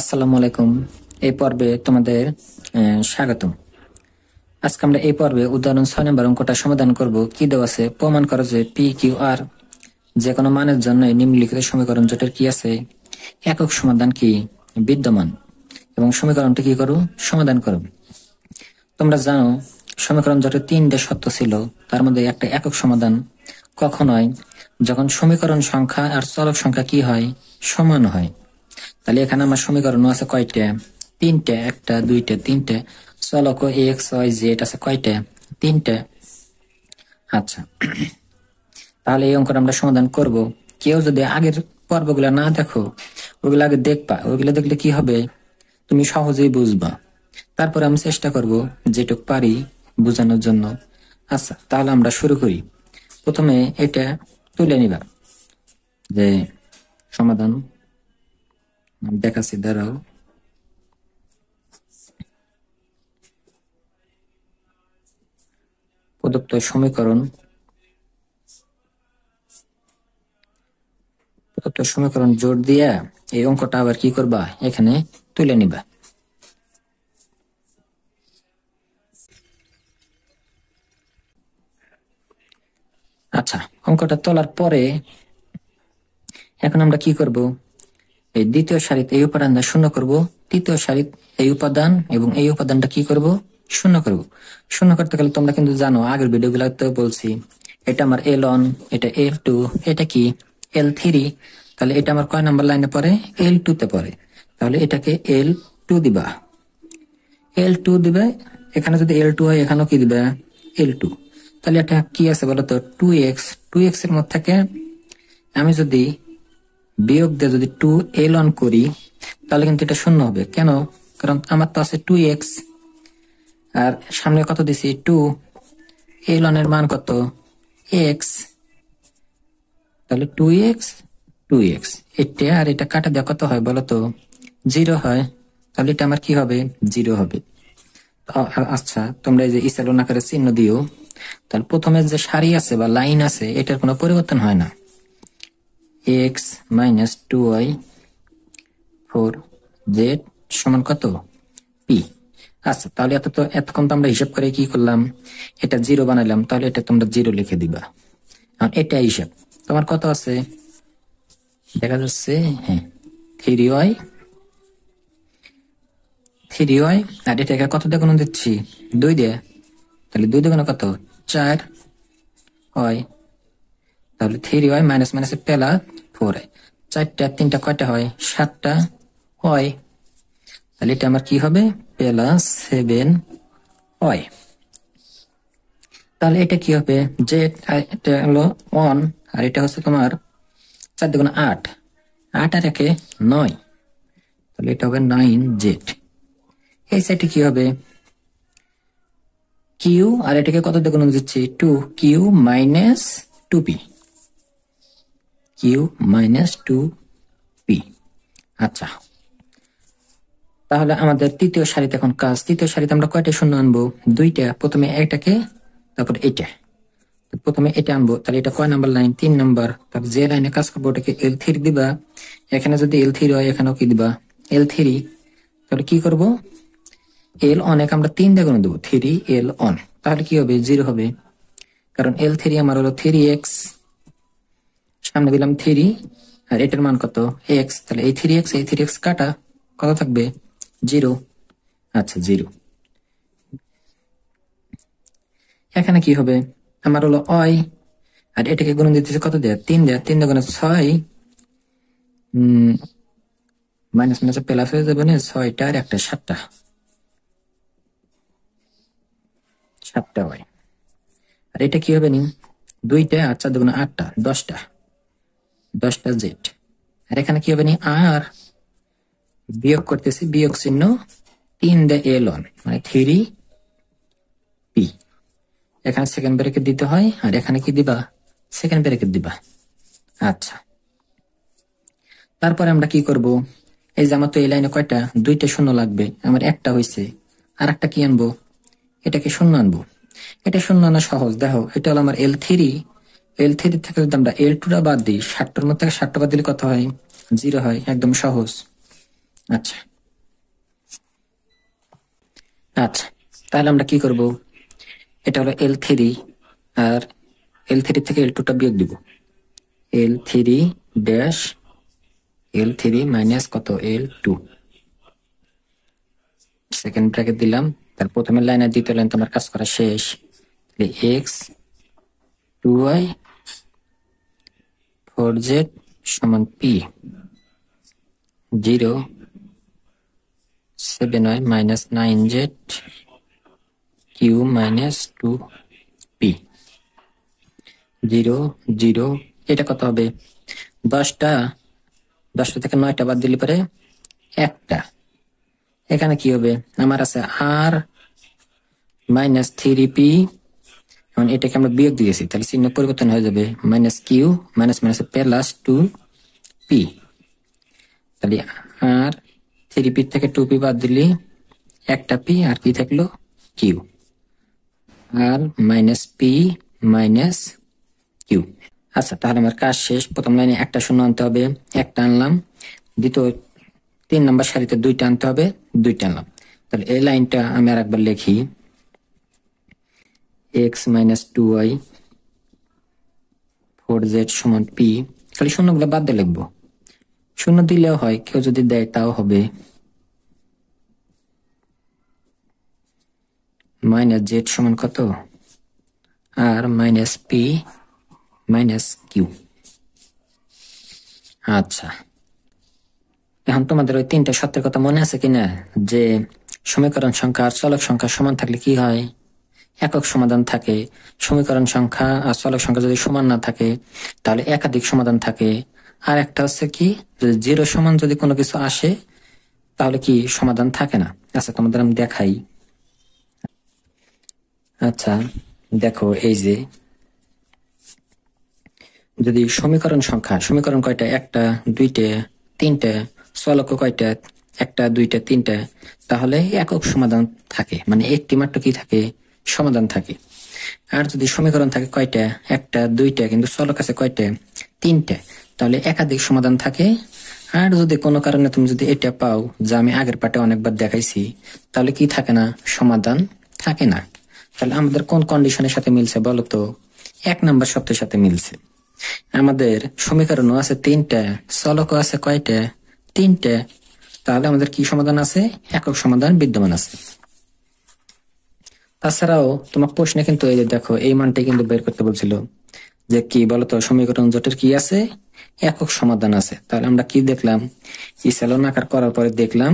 আসসালামু আলাইকুম এই পর্বে তোমাদের স্বাগতম আজকে আমরা এই পর্বে উদাহরণ ছয় নম্বর অঙ্কটা সমাধান করব কি দেওয়া আছে প্রমাণ করো যে পি কিউ আর যে কোনো মানের জন্য নিম্নলিখিত সমীকরণ জোটের কি আছে একক সমাধান কি বিদ্যমান এবং সমীকরণটি কি করো সমাধান করো তোমরা জানো সমীকরণ জোটের তিনটে সত্য ছিল তার মধ্যে একটা একক সমাধান কখন হয় যখন সমীকরণ সংখ্যা আর চলক সংখ্যা কি হয় সমান হয় তাহলে এখানে আমার সমীকরণ আছে কয়টা তিনটে একটা দুইটে তিনটে চলক এক্স ওয়াই জেড আছে কয়টা তিনটে আচ্ছা তাহলে এই অঙ্কটা আমরা সমাধান করব কেউ যদি আগের পর্বগুলো না দেখো ওগুলো আগে দেখবা ওগুলো দেখলে কি হবে তুমি সহজেই বুঝবা তারপরে আমি চেষ্টা করব যেটুক পারি বোঝানোর জন্য আচ্ছা তাহলে আমরা শুরু করি প্রথমে এটা তুলে নিবা যে সমাধান দেখাচ্ছি দাঁড়াও প্রদত্ত সমীকরণ প্রদত্ত সমীকরণ জোর দিয়া এই অঙ্কটা আবার কি করবা এখানে তুলে নিবা আচ্ছা অঙ্কটা তোলার পরে এখন আমরা কি করব এই দ্বিতীয় সারিতে এই উপাদানটা শূন্য করব তৃতীয় সারিতে এই উপাদান এবং এই উপাদানটা কি করব শূন্য করব শূন্য করতে গেলে তোমরা কিন্তু জানো আগের ভিডিওগুলোতে বলছি এটা আমার এল ওয়ান এটা এল টু এটা কি এল থ্রি তাহলে এটা আমার কয় নাম্বার লাইনে পড়ে এল টু তে পড়ে তাহলে এটাকে এল টু দিবা এল টু দিবে এখানে যদি এল টু হয় এখানেও কি দিবে এল টু তাহলে এটা কি আছে বলতো টু এক্স টু এক্স এর মধ্যে থেকে আমি যদি বিয়োগ দিয়ে যদি টু এল অন করি তাহলে কিন্তু এটা শূন্য হবে কেন কারণ আমার তো আছে টু এক্স আর সামনে কত দিছি টু এল অনের মান কত এক্স তাহলে টু এক্স টু এক্স এটা আর এটা কাটা দেওয়া কত হয় বলতো জিরো হয় তাহলে এটা আমার কি হবে জিরো হবে আচ্ছা তোমরা এই যে ইসালন আকারে চিহ্ন দিও তাহলে প্রথমে যে সারি আছে বা লাইন আছে এটার কোনো পরিবর্তন হয় না X minus two Y four Z সমান কত পি আচ্ছা তাহলে এত তো এতক্ষণ তো আমরা হিসাব করে কি করলাম এটা জিরো বানাইলাম তাহলে এটা তোমরা জিরো লিখে দিবা আর এটা হিসাব তোমার কত আছে দেখা যাচ্ছে হ্যাঁ থ্রি ওয়াই থ্রি ওয়াই আর এটাকে কত দেখুন দিচ্ছি দুই দিয়ে তাহলে দুই দেখুন কত চার ওয়াই তাহলে থ্রি ওয়াই মাইনাস মাইনাসে পেলা ফোরে চারটা তিনটা কয়টা হয় সাতটা হয় তাহলে এটা আমার কি হবে প্লাস সেভেন হয় তাহলে এটা কি হবে যে এটা হলো ওয়ান আর এটা হচ্ছে তোমার চার দেখুন আট আট আর একে নয় তাহলে এটা হবে নাইন জেড এই সাইডে কি হবে কিউ আর এটাকে কত দেখুন দিচ্ছি two Q minus two P Q minus two P আচ্ছা তাহলে আমাদের তৃতীয় সারিতে এখন কাজ তৃতীয় সারিতে আমরা কয়টা শূন্য আনবো দুইটা প্রথমে একটাকে তারপর এটা প্রথমে এটা আনবো তাহলে এটা কয় নাম্বার লাইন তিন নাম্বার তারপর যে লাইনে কাজ করবো ওটাকে এল থ্রি দিবা এখানে যদি এল থ্রি হয় এখানেও কি দিবা এল থ্রি তাহলে কি করব এল অন এক আমরা তিন দিয়ে দেবো থ্রি এল অন তাহলে কি হবে জিরো হবে কারণ এল থ্রি আমার হলো থ্রি এক্স সামনে দিলাম থ্রি আর এটার মান কত এক্স তাহলে এই থ্রি এক্স এই থ্রি এক্স কাটা কত থাকবে জিরো আচ্ছা জিরো এখানে কি হবে আমার হলো অয় আর এটাকে গুণ দিতেছে কত দেয়া তিন দেয়া তিন দোকানে ছয় মাইনাস মাইনাস প্লাস হয়ে যাবে না ছয়টা আর একটা সাতটা সাতটা হয় আর এটা কি হবে নি দুইটা আর চার দুগুণ আটটা দশটা দশটা জেড আর এখানে কি হবে নি আর বিয়োগ করতেছি বিয়োগ চিহ্ন তিন দ্য এল ওয়ান মানে থ্রি পি এখানে সেকেন্ড ব্রেকেট দিতে হয় আর এখানে কি দিবা সেকেন্ড ব্রেকেট দিবা আচ্ছা তারপরে আমরা কি করব এই যে আমার তো এই লাইনে কয়টা দুইটা শূন্য লাগবে আমার একটা হয়েছে আর একটা কি আনবো এটাকে শূন্য আনবো এটা শূন্য আনা সহজ দেখো এটা হলো আমার এল থ্রি এল থ্রি থেকে যদি আমরা এল টুটা বাদ দিই ষাটটার মধ্যে থেকে ষাটটা বাদ দিলে কত হয় জিরো হয় একদম সহজ আচ্ছা আচ্ছা তাহলে আমরা কি করব এটা হলো এল থ্রি আর এল থ্রি থেকে এল টুটা বিয়োগ দিব L three dash L three minus কত এল টু সেকেন্ড ব্র্যাকেট দিলাম তার প্রথমের লাইনে দ্বিতীয় লাইন তোমার কাজ করা শেষ X two Y four Z সমান P zero seven Y minus nine Z Q minus two P zero zero এটা কত হবে দশটা দশটা থেকে নয়টা বাদ দিলে পরে একটা এখানে কি হবে আমার আছে আর মাইনাস থ্রি পি এখন মানে এটাকে আমরা বিয়োগ দিয়েছি তাহলে চিহ্ন পরিবর্তন হয়ে যাবে minus Q minus minus plus two P তাহলে আর থ্রি পি থেকে টু পি বাদ দিলে একটা পি আর কি থাকলো কিউ আর মাইনাস পি মাইনাস কিউ আচ্ছা তাহলে আমার কাজ শেষ প্রথম লাইনে একটা শূন্য আনতে হবে একটা আনলাম দ্বিতীয় তিন নম্বর সারিতে দুইটা আনতে হবে দুইটা আনলাম তাহলে এই লাইনটা আমি আর একবার লিখি X minus two Y four Z সমান পি খালি শূন্যগুলো বাদ দিয়ে লিখবো শূন্য দিলেও হয় কেউ যদি দেয় তাও হবে মাইনাস জেড সমান কত আর মাইনাস পি মাইনাস কিউ আচ্ছা এখন তোমাদের ওই তিনটা সত্যের কথা মনে আছে কিনা যে সমীকরণ সংখ্যা আর চলক সংখ্যা সমান থাকলে কি হয় একক সমাধান থাকে সমীকরণ সংখ্যা আর চলক সংখ্যা যদি সমান না থাকে তাহলে একাধিক সমাধান থাকে আর একটা হচ্ছে কি যদি জিরো সমান যদি কোনো কিছু আসে তাহলে কি সমাধান থাকে না আচ্ছা তোমাদের আমি দেখাই আচ্ছা দেখো এই যে যদি সমীকরণ সংখ্যা সমীকরণ কয়টা একটা দুইটা তিনটা চলক কয়টা একটা দুইটা তিনটা তাহলে একক সমাধান থাকে মানে একটি মাত্র কি থাকে সমাধান থাকে আর যদি সমীকরণ থাকে কয়টা একটা দুইটা কিন্তু চলক আছে কয়টা তিনটা তাহলে একাধিক সমাধান থাকে আর যদি কোনো কারণে তুমি যদি এটা পাও যে আমি আগের পাটে অনেকবার দেখাইছি তাহলে কি থাকে না সমাধান থাকে না তাহলে আমাদের কোন কন্ডিশনের সাথে মিলছে বলো তো এক নাম্বার শব্দের সাথে মিলছে আমাদের সমীকরণও আছে তিনটা চলকও আছে কয়টা তিনটা তাহলে আমাদের কি সমাধান আছে একক সমাধান বিদ্যমান আছে তাছাড়াও তোমার প্রশ্নে কিন্তু এই যে দেখো এই মানটা কিন্তু বের করতে বলছিল যে কি বলতো সমীকরণ জোটের কি আছে একক সমাধান আছে তাহলে আমরা কি দেখলাম ইসালন আকার করার পরে দেখলাম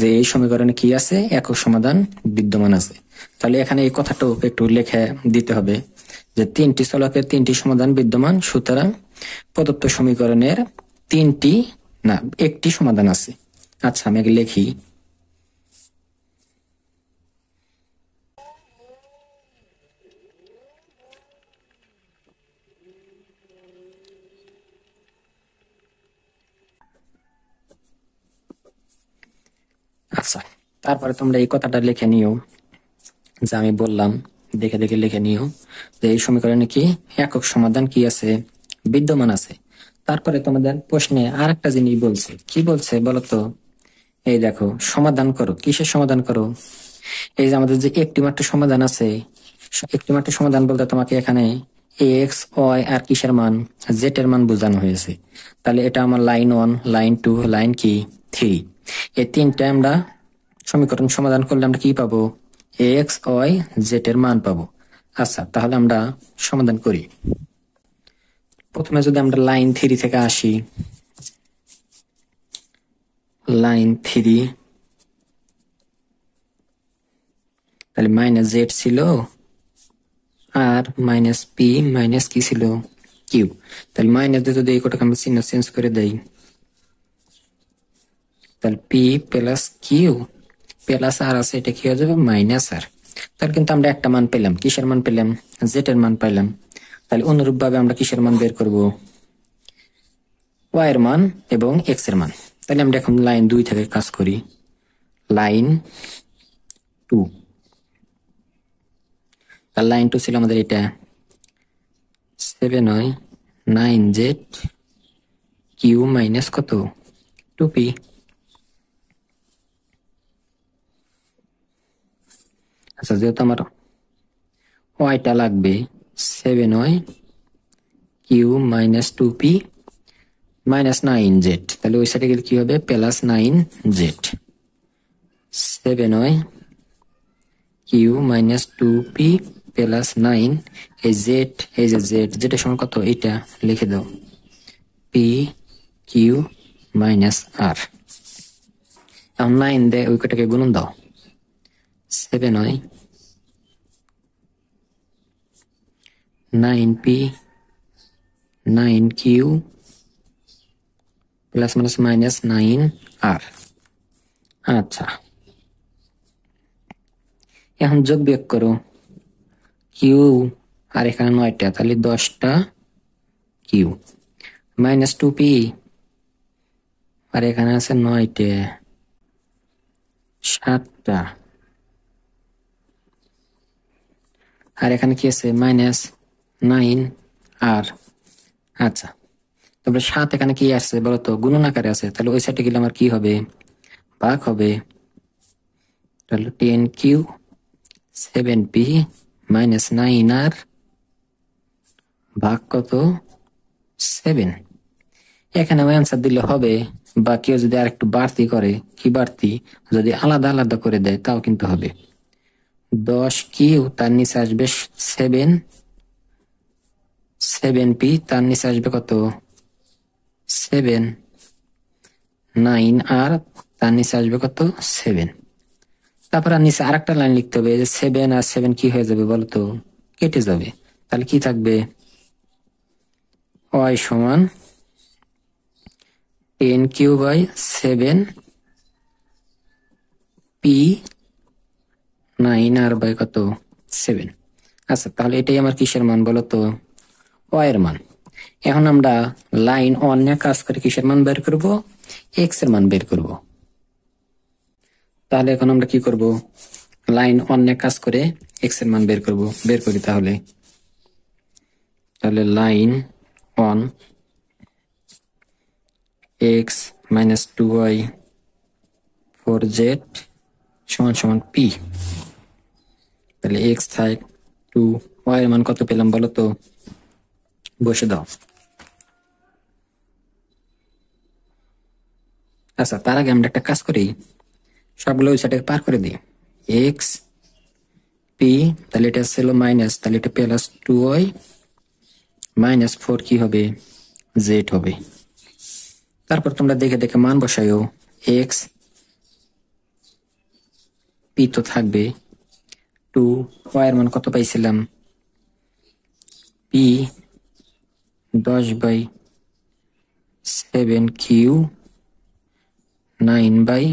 যে এই সমীকরণে কি আছে একক সমাধান বিদ্যমান আছে তাহলে এখানে এই কথাটাও একটু লেখে দিতে হবে যে তিনটি চলকের তিনটি সমাধান বিদ্যমান সুতরাং প্রদত্ত সমীকরণের তিনটি না একটি সমাধান আছে আচ্ছা আমি লিখি তারপরে তোমরা এই কথাটা লিখে নিও যা আমি বললাম দেখে দেখে লিখে নিও যে এই সমীকরণে কি একক সমাধান কি আছে বিদ্যমান আছে তারপরে তোমাদের প্রশ্নে আর একটা জিনিস বলছে কি বলছে বলতো এই দেখো সমাধান করো কিসের সমাধান করো এই যে আমাদের যে একটি মাত্র সমাধান আছে একটি মাত্র সমাধান বলতে তোমাকে এখানে এক্স ওয়াই আর কিসের মান জেটের মান বোঝানো হয়েছে তাহলে এটা আমার line one line two line কি থ্রি এই তিনটা আমরা সমীকরণ সমাধান করলে আমরা কি পাবো এক্স ওয়াই জেড এর মান পাবো আচ্ছা তাহলে আমরা সমাধান করি প্রথমে যদি আমরা লাইন থ্রি থেকে আসি লাইন থ্রি তাহলে মাইনাস জেড ছিল আর মাইনাস পি মাইনাস কি ছিল কিউ তাহলে মাইনাস দিয়ে যদি এই কোটাকে আমরা চিহ্ন চেঞ্জ করে দেই তাহলে পি প্লাস কিউ প্লাস আর আছে এটা কি হয়ে যাবে মাইনাস আর তাহলে কিন্তু আমরা একটা মান পেলাম কিসের মান পেলাম জেটের মান পাইলাম তাহলে অনুরূপ ভাবে আমরা কিসের মান বের করব ওয়াই এর মান এবং এক্স এর মান তাহলে আমরা এখন লাইন দুই থেকে কাজ করি লাইন টু আর লাইন টু ছিল আমাদের এটা সেভেন হয় নাইন জেড কিউ মাইনাস কত টু পি আচ্ছা যেহেতু আমার ওয়াইটা লাগবে seven Y Q minus two P minus nine Z তাহলে ওই সাইডে গেলে কি হবে plus nine Z seven Y Q minus two P plus nine এই জেড এই যে জেড জেডের সঙ্গে কত এটা লিখে দাও পি কিউ মাইনাস আর এখন নাইন দেয় ওই কটাকে গুণন দাও seven Y 9p 9q plus minus minus nine আর আচ্ছা এখন যোগ বিয়োগ করো কিউ আর এখানে নয়টা তাহলে দশটা কিউ মাইনাস টু পি আর এখানে আছে নয়টে সাতটা আর এখানে কি আছে মাইনাস নাইন আর আচ্ছা তারপরে সাত এখানে কি আসছে বলো তো গুণন আকারে আছে তাহলে ওই সাইডে গেলে আমার কি হবে পাক হবে তাহলে ten Q seven P minus nine আর ভাগ কত সেভেন এখানে ওই অ্যান্সার দিলে হবে বা কেউ যদি আর একটু বাড়তি করে কি বাড়তি যদি আলাদা আলাদা করে দেয় তাও কিন্তু হবে দশ কিউ তার নিচে আসবে সেভেন সেভেন পি তার নিচে আসবে কত সেভেন নাইন আর তার নিচে আসবে কত সেভেন তারপর আর নিচে আর একটা লাইন লিখতে হবে যে সেভেন আর সেভেন কি হয়ে যাবে বলতো কেটে যাবে তাহলে কি থাকবে ওয়াই সমান ten Q by seven P nine আর বাই কত সেভেন আচ্ছা তাহলে এটাই আমার কিসের মান বলো তো ওয়ের এর মান এখন আমরা লাইন ওয়ান নিয়ে কাজ করে কিসের মান বের করব এক্স এর মান বের করব তাহলে এখন আমরা কি করব লাইন ওয়ান নিয়ে কাজ করে এক্স এর মান বের করব বের করি তাহলে তাহলে line one X minus two Y four Z সমান সমান পি তাহলে এক্স থাক টু ওয়াই এর মান কত পেলাম বলো তো বসে দাও আচ্ছা তার আগে আমরা একটা কাজ করি সবগুলো ওই পার করে দিই এক্স পি তাহলে এটা ছিল মাইনাস তাহলে এটা plus two Y minus four কি হবে জেড হবে তারপর তোমরা দেখে দেখে মান বসাইও এক্স পি তো থাকবে টু ওয়াই এর মান কত পাইছিলাম পি দশ by seven Q nine by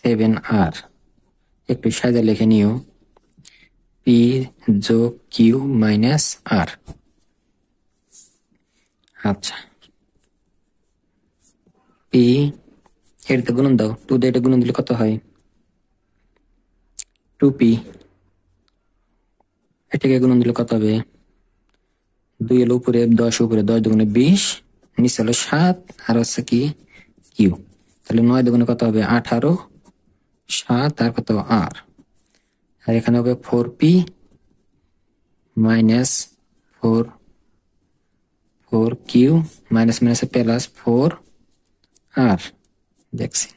seven আর একটু সাজা লিখে নিও পি যোগ কিউ মাইনাস আর আচ্ছা পি এটাতে গুণন দাও টু দিয়ে এটা গুণন দিলে কত হয় টু পি এটাকে গুণন দিলে কত হবে দুই এলো উপরে দশ উপরে দশ দুগুণে বিশ নিচে হলো সাত আর হচ্ছে কি কিউ তাহলে নয় দুগুণে কত হবে আঠারো সাত আর কত আর আর এখানে হবে four P minus four four Q minus minus plus four আর দেখছি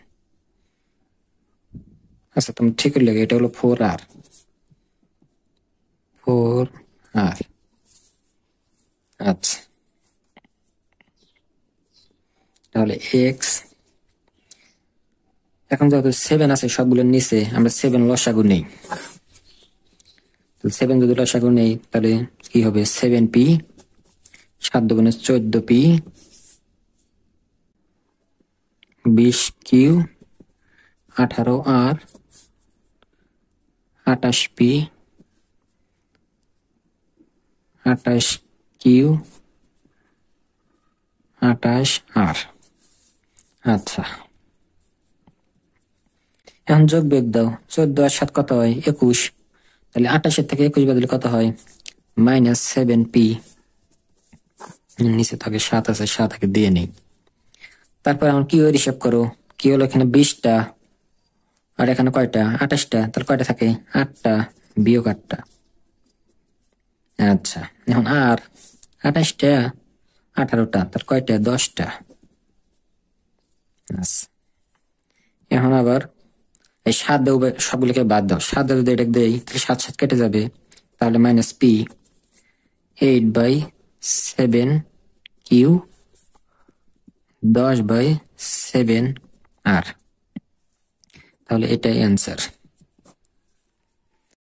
আচ্ছা তুমি ঠিক লাগে এটা হলো ফোর আর ফোর আর আচ্ছা তাহলে এক্স এখন যেহেতু সেভেন আছে সবগুলোর নিচে আমরা সেভেন লসাগু নেই সেভেন যদি লসাগু নেই তাহলে কি হবে সেভেন পি সাত দুগুণে চোদ্দ পি বিশ কিউ আঠারো আর আটাশ পি আটাশ কিউ আটাশ আর আচ্ছা এখন যোগ বেগ দাও চোদ্দ আর সাত কত হয় একুশ তাহলে আটাশের থেকে একুশ বাদলে কত হয় মাইনাস সেভেন পি নিচে থাকে সাত আছে সাত আগে দিয়ে নেই তারপর আমার কিউ এর হিসাব করো কি হলো এখানে বিশটা আর এখানে কয়টা আঠাশটা তাহলে কয়টা থাকে আটটা বিয়োগ আটটা আচ্ছা এখন আর আঠাশটা আঠারোটা তার কয়টা দশটা আচ্ছা। এখন আবার এই সাত দাও সবগুলোকে বাদ দাও সাত যদি এটা দেই তাহলে সাত সাত কেটে যাবে তাহলে minus P eight by seven Q দশ বাই সেভেন আর তাহলে এটাই অ্যান্সার